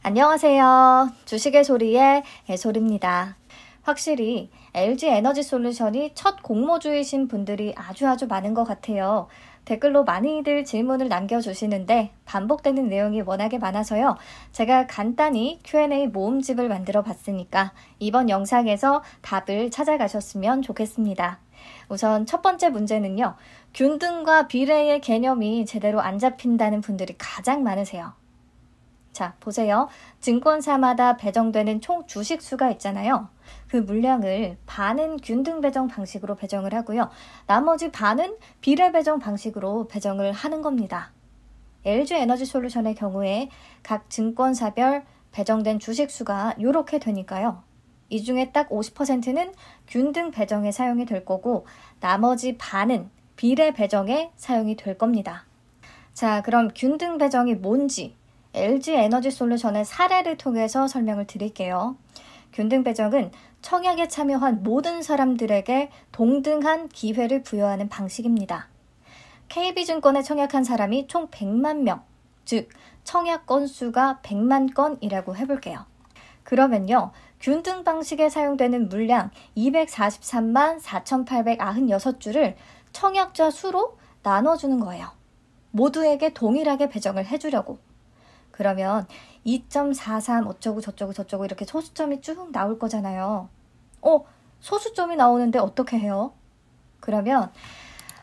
안녕하세요. 주식의 소리의 예솔입니다. 확실히 LG 에너지 솔루션이 첫 공모주이신 분들이 아주 아주 많은 것 같아요. 댓글로 많이들 질문을 남겨주시는데 반복되는 내용이 워낙에 많아서요. 제가 간단히 Q&A 모음집을 만들어 봤으니까 이번 영상에서 답을 찾아가셨으면 좋겠습니다. 우선 첫 번째 문제는요. 균등과 비례의 개념이 제대로 안 잡힌다는 분들이 가장 많으세요. 자, 보세요. 증권사마다 배정되는 총 주식수가 있잖아요. 그 물량을 반은 균등 배정 방식으로 배정을 하고요. 나머지 반은 비례 배정 방식으로 배정을 하는 겁니다. LG 에너지 솔루션의 경우에 각 증권사별 배정된 주식수가 이렇게 되니까요. 이 중에 딱 50%는 균등 배정에 사용이 될 거고 나머지 반은 비례 배정에 사용이 될 겁니다. 자, 그럼 균등 배정이 뭔지 LG 에너지 솔루션의 사례를 통해서 설명을 드릴게요. 균등 배정은 청약에 참여한 모든 사람들에게 동등한 기회를 부여하는 방식입니다. KB증권에 청약한 사람이 총 100만 명, 즉 청약 건수가 100만 건이라고 해볼게요. 그러면요, 균등 방식에 사용되는 물량 243만 4,896주를 청약자 수로 나눠주는 거예요. 모두에게 동일하게 배정을 해주려고. 그러면 2.43 어쩌고 저쩌고 저쩌고 이렇게 소수점이 쭉 나올 거잖아요. 어, 소수점이 나오는데 어떻게 해요? 그러면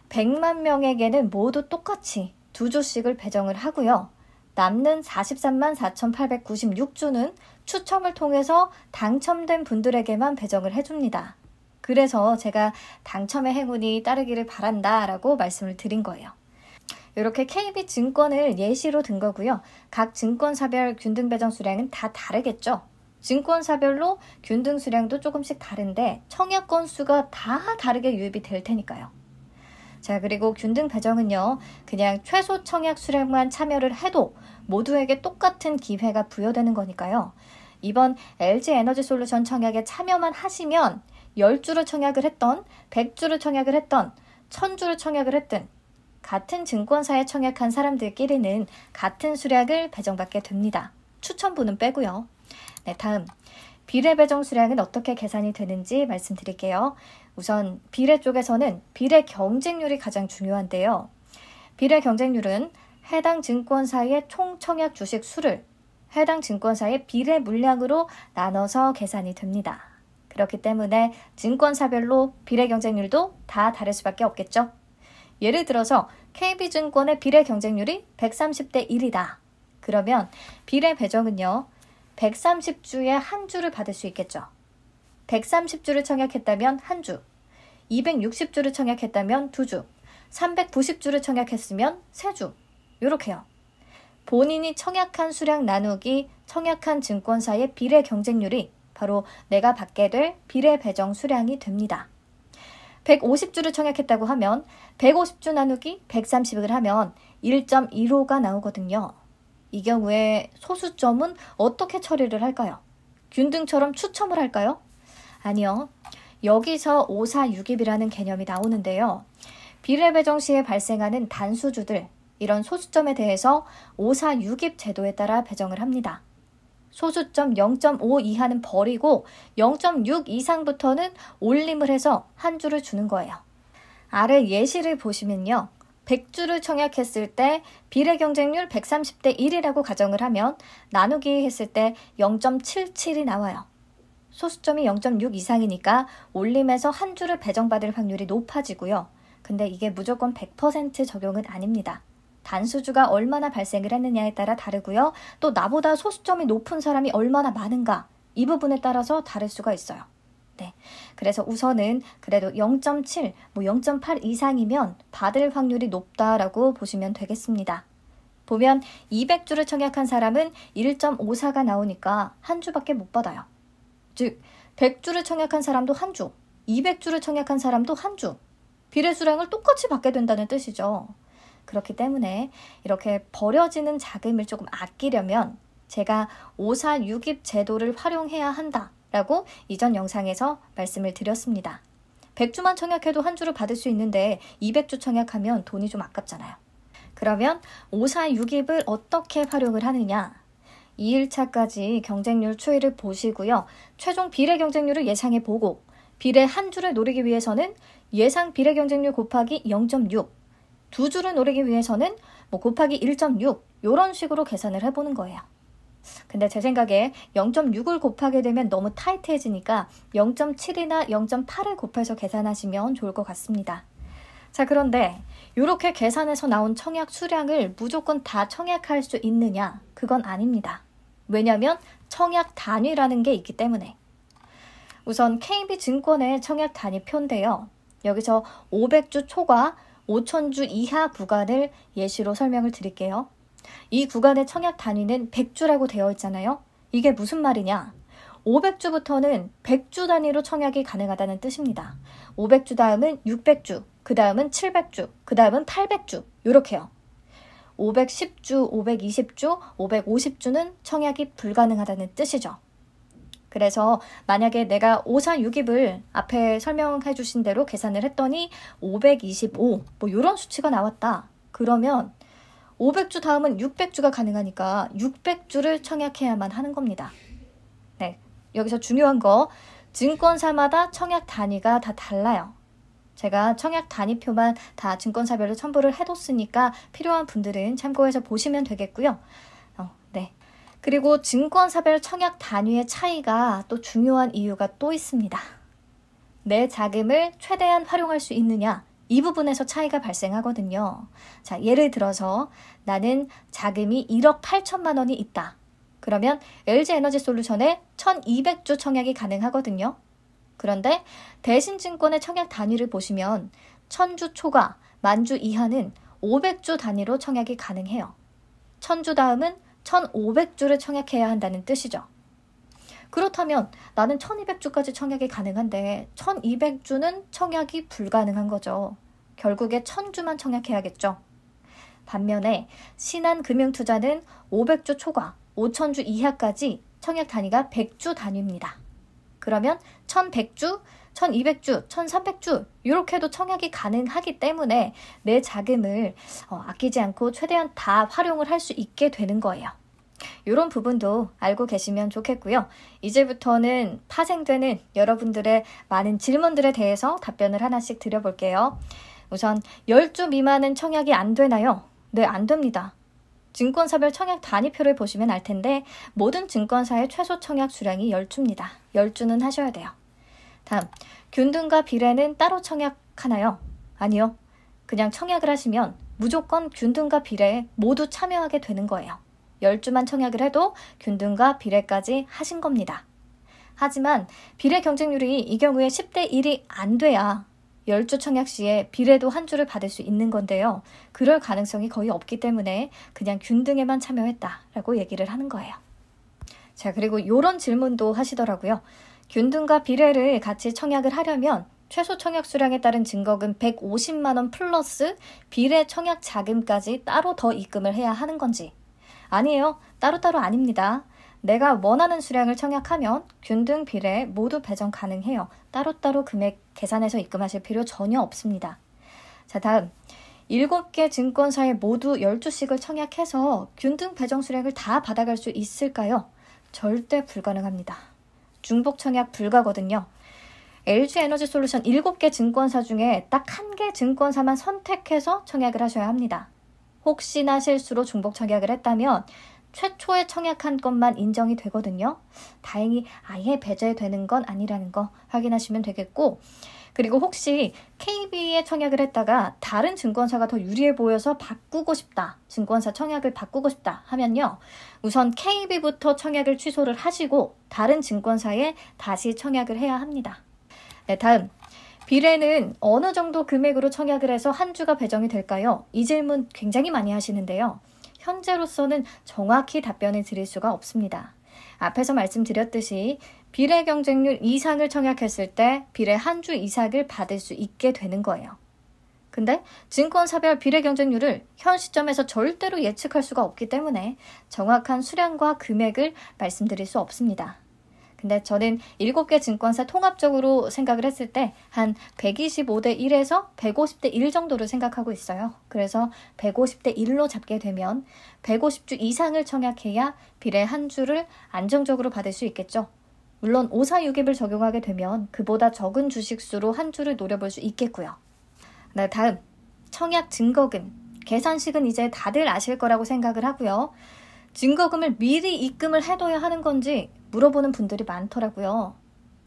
100만 명에게는 모두 똑같이 두 조씩을 배정을 하고요. 남는 43만 4,896주는 추첨을 통해서 당첨된 분들에게만 배정을 해줍니다. 그래서 제가 당첨의 행운이 따르기를 바란다라고 말씀을 드린 거예요. 이렇게 KB 증권을 예시로 든 거고요. 각 증권사별 균등 배정 수량은 다 다르겠죠. 증권사별로 균등 수량도 조금씩 다른데 청약 건수가 다 다르게 유입이 될 테니까요. 자, 그리고 균등 배정은요, 그냥 최소 청약 수량만 참여를 해도 모두에게 똑같은 기회가 부여되는 거니까요. 이번 LG 에너지 솔루션 청약에 참여만 하시면 10주를 청약을 했던, 100주를 청약을 했던, 1000주를 청약을 했든 같은 증권사에 청약한 사람들끼리는 같은 수량을 배정받게 됩니다. 추천분은 빼고요. 네, 다음. 비례 배정 수량은 어떻게 계산이 되는지 말씀드릴게요. 우선 비례 쪽에서는 비례 경쟁률이 가장 중요한데요. 비례 경쟁률은 해당 증권사의 총 청약 주식 수를 해당 증권사의 비례 물량으로 나눠서 계산이 됩니다. 그렇기 때문에 증권사별로 비례 경쟁률도 다 다를 수밖에 없겠죠. 예를 들어서 KB증권의 비례 경쟁률이 130대 1이다. 그러면 비례 배정은요. 130주에 한 주를 받을 수 있겠죠. 130주를 청약했다면 한 주, 260주를 청약했다면 두 주, 390주를 청약했으면 세 주. 요렇게요. 본인이 청약한 수량 나누기 청약한 증권사의 비례 경쟁률이 바로 내가 받게 될 비례 배정 수량이 됩니다. 150주를 청약했다고 하면 150주 나누기 130을 하면 1.15가 나오거든요. 이 경우에 소수점은 어떻게 처리를 할까요? 균등처럼 추첨을 할까요? 아니요. 여기서 5, 4, 6입이라는 개념이 나오는데요. 비례배정 시에 발생하는 단수주들, 이런 소수점에 대해서 5, 4, 6입 제도에 따라 배정을 합니다. 소수점 0.5 이하는 버리고 0.6 이상부터는 올림을 해서 한 줄을 주는 거예요. 아래 예시를 보시면요. 100주를 청약했을 때 비례 경쟁률 130대 1이라고 가정을 하면 나누기 했을 때 0.77이 나와요. 소수점이 0.6 이상이니까 올림에서 한 주를 배정받을 확률이 높아지고요. 근데 이게 무조건 100% 적용은 아닙니다. 단수주가 얼마나 발생을 했느냐에 따라 다르고요. 또 나보다 소수점이 높은 사람이 얼마나 많은가 이 부분에 따라서 다를 수가 있어요. 네. 그래서 우선은 그래도 0.7, 뭐 0.8 이상이면 받을 확률이 높다라고 보시면 되겠습니다. 보면 200주를 청약한 사람은 1.54가 나오니까 한 주밖에 못 받아요. 즉, 100주를 청약한 사람도 한 주, 200주를 청약한 사람도 한 주, 비례수량을 똑같이 받게 된다는 뜻이죠. 그렇기 때문에 이렇게 버려지는 자금을 조금 아끼려면 제가 5사6 0 제도를 활용해야 한다라고 이전 영상에서 말씀을 드렸습니다. 100주만 청약해도 한 주를 받을 수 있는데 200주 청약하면 돈이 좀 아깝잖아요. 그러면 5사6 0을 어떻게 활용을 하느냐? 2일차까지 경쟁률 추이를 보시고요. 최종 비례 경쟁률을 예상해 보고 비례 한 주를 노리기 위해서는 예상 비례 경쟁률 곱하기 0.6두 줄을 노리기 위해서는 뭐 곱하기 1.6 이런 식으로 계산을 해보는 거예요. 근데 제 생각에 0.6을 곱하게 되면 너무 타이트해지니까 0.7이나 0.8을 곱해서 계산하시면 좋을 것 같습니다. 자, 그런데 이렇게 계산해서 나온 청약 수량을 무조건 다 청약할 수 있느냐? 그건 아닙니다. 왜냐면 청약 단위라는 게 있기 때문에. 우선 KB 증권의 청약 단위 표인데요. 여기서 500주 초과 5천주 이하 구간을 예시로 설명을 드릴게요. 이 구간의 청약 단위는 100주라고 되어 있잖아요. 이게 무슨 말이냐? 500주부터는 100주 단위로 청약이 가능하다는 뜻입니다. 500주 다음은 600주, 그 다음은 700주, 그 다음은 800주, 요렇게요. 510주, 520주, 550주는 청약이 불가능하다는 뜻이죠. 그래서 만약에 내가 오산육입을 앞에 설명해 주신 대로 계산을 했더니 525뭐 이런 수치가 나왔다. 그러면 500주 다음은 600주가 가능하니까 600주를 청약해야만 하는 겁니다. 네. 여기서 중요한 거 증권사마다 청약 단위가 다 달라요. 제가 청약 단위표만 다 증권사별로 첨부를 해뒀으니까 필요한 분들은 참고해서 보시면 되겠고요. 그리고 증권사별 청약 단위의 차이가 또 중요한 이유가 또 있습니다. 내 자금을 최대한 활용할 수 있느냐, 이 부분에서 차이가 발생하거든요. 자, 예를 들어서 나는 자금이 1억 8천만 원이 있다. 그러면 LG 에너지 솔루션에 1 2 0 0조 청약이 가능하거든요. 그런데 대신증권의 청약 단위를 보시면 1000주 초과, 만주 이하는 500주 단위로 청약이 가능해요. 1000주 다음은 1,500주를 청약해야 한다는 뜻이죠. 그렇다면 나는 1,200주까지 청약이 가능한데 1,200주는 청약이 불가능한 거죠. 결국에 1,000주만 청약해야겠죠. 반면에 신한금융투자는 500주 초과, 5,000주 이하까지 청약 단위가 100주 단위입니다. 그러면 1100주, 1200주, 1300주 이렇게도 청약이 가능하기 때문에 내 자금을 어, 아끼지 않고 최대한 다 활용을 할 수 있게 되는 거예요. 이런 부분도 알고 계시면 좋겠고요. 이제부터는 파생되는 여러분들의 많은 질문들에 대해서 답변을 하나씩 드려볼게요. 우선 10주 미만은 청약이 안 되나요? 네, 안 됩니다. 증권사별 청약 단위표를 보시면 알 텐데 모든 증권사의 최소 청약 수량이 10주입니다. 10주는 하셔야 돼요. 다음, 균등과 비례는 따로 청약하나요? 아니요. 그냥 청약을 하시면 무조건 균등과 비례에 모두 참여하게 되는 거예요. 10주만 청약을 해도 균등과 비례까지 하신 겁니다. 하지만 비례 경쟁률이 이 경우에 10대 1이 안 돼야 열주 청약 시에 비례도 한 주를 받을 수 있는 건데요. 그럴 가능성이 거의 없기 때문에 그냥 균등에만 참여했다라고 얘기를 하는 거예요. 자, 그리고 이런 질문도 하시더라고요. 균등과 비례를 같이 청약을 하려면 최소 청약 수량에 따른 증거금 150만 원 플러스 비례 청약 자금까지 따로 더 입금을 해야 하는 건지 아니에요. 따로따로 아닙니다. 내가 원하는 수량을 청약하면 균등 비례 모두 배정 가능해요. 따로따로 금액 계산해서 입금하실 필요 전혀 없습니다. 자, 다음. 7개 증권사에 모두 12씩을 청약해서 균등 배정 수량을 다 받아갈 수 있을까요? 절대 불가능합니다. 중복 청약 불가거든요. LG 에너지 솔루션 7개 증권사 중에 딱 한 개 증권사만 선택해서 청약을 하셔야 합니다. 혹시나 실수로 중복 청약을 했다면 최초의 청약한 것만 인정이 되거든요. 다행히 아예 배제되는 건 아니라는 거 확인하시면 되겠고, 그리고 혹시 KB에 청약을 했다가 다른 증권사가 더 유리해 보여서 바꾸고 싶다. 증권사 청약을 바꾸고 싶다 하면요. 우선 KB부터 청약을 취소를 하시고 다른 증권사에 다시 청약을 해야 합니다. 네, 다음. 비례는 어느 정도 금액으로 청약을 해서 한 주가 배정이 될까요? 이 질문 굉장히 많이 하시는데요. 현재로서는 정확히 답변을 드릴 수가 없습니다. 앞에서 말씀드렸듯이 비례 경쟁률 이상을 청약했을 때 비례 한 주 이상을 받을 수 있게 되는 거예요. 근데 증권사별 비례 경쟁률을 현 시점에서 절대로 예측할 수가 없기 때문에 정확한 수량과 금액을 말씀드릴 수 없습니다. 근데 저는 7개 증권사 통합적으로 생각을 했을 때 한 125대 1에서 150대 1 정도를 생각하고 있어요. 그래서 150대 1로 잡게 되면 150주 이상을 청약해야 비례 한 주를 안정적으로 받을 수 있겠죠. 물론 546입을 적용하게 되면 그보다 적은 주식수로 한 주를 노려볼 수 있겠고요. 네, 다음 청약 증거금 계산식은 이제 다들 아실 거라고 생각을 하고요. 증거금을 미리 입금을 해둬야 하는 건지 물어보는 분들이 많더라고요.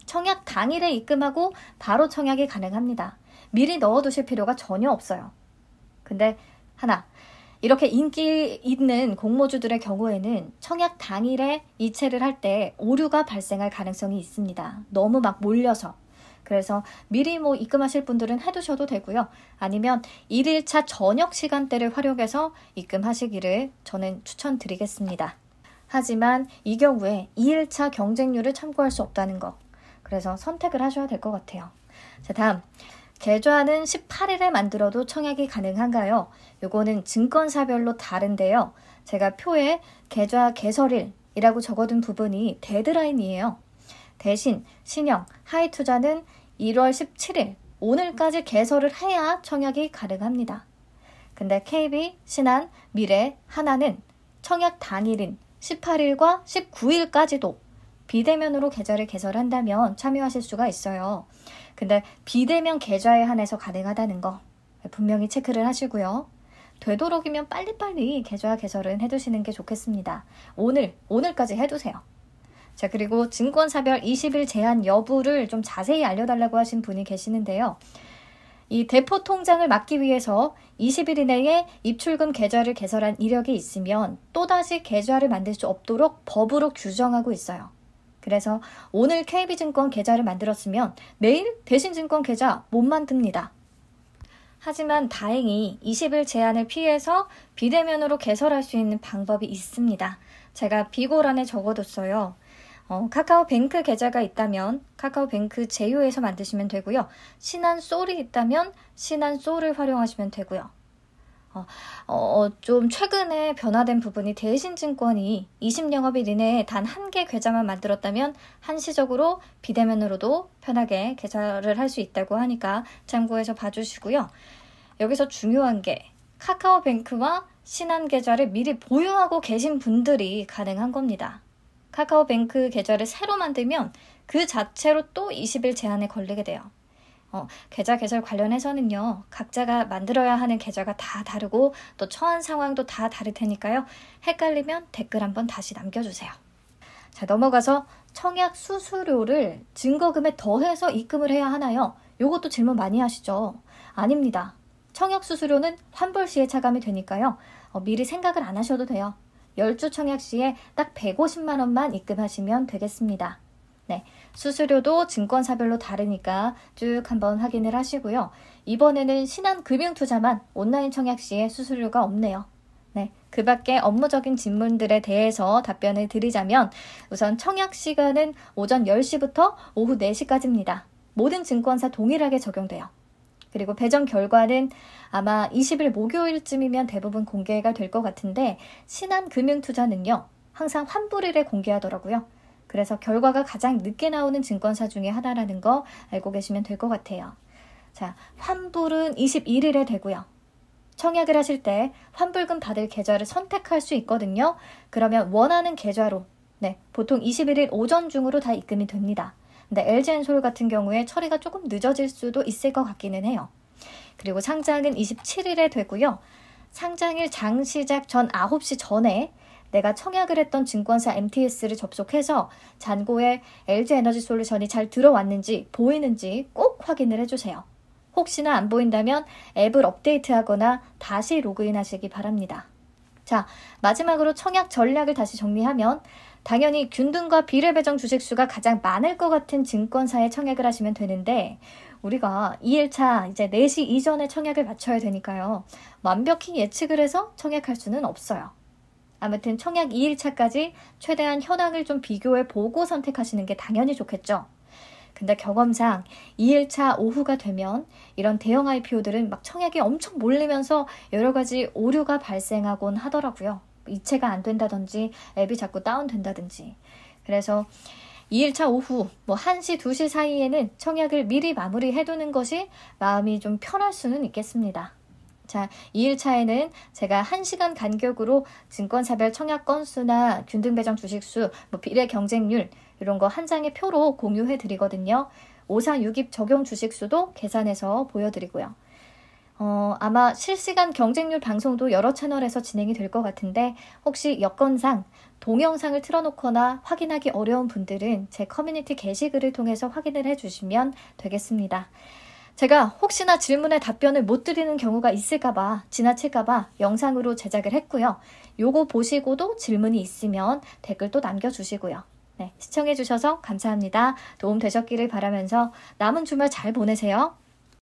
청약 당일에 입금하고 바로 청약이 가능합니다. 미리 넣어두실 필요가 전혀 없어요. 근데 하나, 이렇게 인기 있는 공모주들의 경우에는 청약 당일에 이체를 할 때 오류가 발생할 가능성이 있습니다. 너무 막 몰려서. 그래서 미리 뭐 입금하실 분들은 해두셔도 되고요. 아니면 1일차 저녁 시간대를 활용해서 입금하시기를 저는 추천드리겠습니다. 하지만 이 경우에 2일차 경쟁률을 참고할 수 없다는 것. 그래서 선택을 하셔야 될 것 같아요. 자, 다음. 계좌는 18일에 만들어도 청약이 가능한가요? 요거는 증권사별로 다른데요. 제가 표에 계좌 개설일이라고 적어둔 부분이 데드라인이에요. 대신 신형 하이 투자는 1월 17일 오늘까지 개설을 해야 청약이 가능합니다. 근데 KB, 신한, 미래, 하나는 청약 당일인 18일과 19일까지도 비대면으로 계좌를 개설한다면 참여하실 수가 있어요. 근데 비대면 계좌에 한해서 가능하다는 거 분명히 체크를 하시고요. 되도록이면 빨리빨리 계좌 개설은 해두시는 게 좋겠습니다. 오늘, 오늘까지 해두세요. 자, 그리고 증권사별 20일 제한 여부를 좀 자세히 알려달라고 하신 분이 계시는데요. 이 대포 통장을 막기 위해서 20일 이내에 입출금 계좌를 개설한 이력이 있으면 또다시 계좌를 만들 수 없도록 법으로 규정하고 있어요. 그래서 오늘 KB증권 계좌를 만들었으면 내일 대신증권 계좌 못 만듭니다. 하지만 다행히 20일 제한을 피해서 비대면으로 개설할 수 있는 방법이 있습니다. 제가 비고란에 적어뒀어요. 어, 카카오뱅크 계좌가 있다면 카카오뱅크 제휴에서 만드시면 되고요. 신한 솔이 있다면 신한 솔을 활용하시면 되고요. 어, 어, 어, 좀 최근에 변화된 부분이 대신증권이 20영업일 이내에 단 한 개 계좌만 만들었다면 한시적으로 비대면으로도 편하게 계좌를 할 수 있다고 하니까 참고해서 봐주시고요. 여기서 중요한 게 카카오뱅크와 신한 계좌를 미리 보유하고 계신 분들이 가능한 겁니다. 카카오뱅크 계좌를 새로 만들면 그 자체로 또 20일 제한에 걸리게 돼요. 어, 계좌 개설 관련해서는요, 각자가 만들어야 하는 계좌가 다 다르고 또 처한 상황도 다 다를 테니까요, 헷갈리면 댓글 한번 다시 남겨주세요. 자, 넘어가서 청약 수수료를 증거금에 더해서 입금을 해야 하나요? 요것도 질문 많이 하시죠? 아닙니다. 청약 수수료는 환불 시에 차감이 되니까요, 어, 미리 생각을 안 하셔도 돼요. 10주 청약 시에 딱 150만 원만 입금하시면 되겠습니다. 네. 수수료도 증권사별로 다르니까 쭉 한번 확인을 하시고요. 이번에는 신한금융투자만 온라인 청약 시에 수수료가 없네요. 네. 그 밖에 업무적인 질문들에 대해서 답변을 드리자면 우선 청약 시간은 오전 10시부터 오후 4시까지입니다. 모든 증권사 동일하게 적용돼요. 그리고 배정 결과는 아마 20일 목요일쯤이면 대부분 공개가 될 것 같은데 신한금융투자는요 항상 환불일에 공개하더라고요. 그래서 결과가 가장 늦게 나오는 증권사 중에 하나라는 거 알고 계시면 될 것 같아요. 자, 환불은 21일에 되고요. 청약을 하실 때 환불금 받을 계좌를 선택할 수 있거든요. 그러면 원하는 계좌로 네, 보통 21일 오전 중으로 다 입금이 됩니다. 근데 엘 g 엔솔 같은 경우에 처리가 조금 늦어질 수도 있을 것 같기는 해요. 그리고 상장은 27일에 되고요. 상장일 장 시작 전 9시 전에 내가 청약을 했던 증권사 MTS를 접속해서 잔고에 LG 에너지 솔루션이 잘 들어왔는지 보이는지 꼭 확인을 해주세요. 혹시나 안 보인다면 앱을 업데이트하거나 다시 로그인하시기 바랍니다. 자, 마지막으로 청약 전략을 다시 정리하면 당연히 균등과 비례배정 주식수가 가장 많을 것 같은 증권사에 청약을 하시면 되는데 우리가 2일차 이제 4시 이전에 청약을 마쳐야 되니까요. 완벽히 예측을 해서 청약할 수는 없어요. 아무튼 청약 2일차까지 최대한 현황을 좀 비교해 보고 선택하시는 게 당연히 좋겠죠. 근데 경험상 2일차 오후가 되면 이런 대형 IPO들은 막 청약이 엄청 몰리면서 여러 가지 오류가 발생하곤 하더라고요. 이체가 안 된다든지 앱이 자꾸 다운된다든지. 그래서 2일차 오후 뭐 1시, 2시 사이에는 청약을 미리 마무리해두는 것이 마음이 좀 편할 수는 있겠습니다. 자, 2일차에는 제가 1시간 간격으로 증권사별 청약 건수나 균등배정 주식수, 뭐 비례 경쟁률, 이런 거 한 장의 표로 공유해 드리거든요. 5462 적용 주식수도 계산해서 보여드리고요. 어, 아마 실시간 경쟁률 방송도 여러 채널에서 진행이 될 것 같은데 혹시 여건상 동영상을 틀어놓거나 확인하기 어려운 분들은 제 커뮤니티 게시글을 통해서 확인을 해주시면 되겠습니다. 제가 혹시나 질문에 답변을 못 드리는 경우가 있을까봐 지나칠까봐 영상으로 제작을 했고요. 요거 보시고도 질문이 있으면 댓글 또 남겨주시고요. 네, 시청해주셔서 감사합니다. 도움 되셨기를 바라면서 남은 주말 잘 보내세요.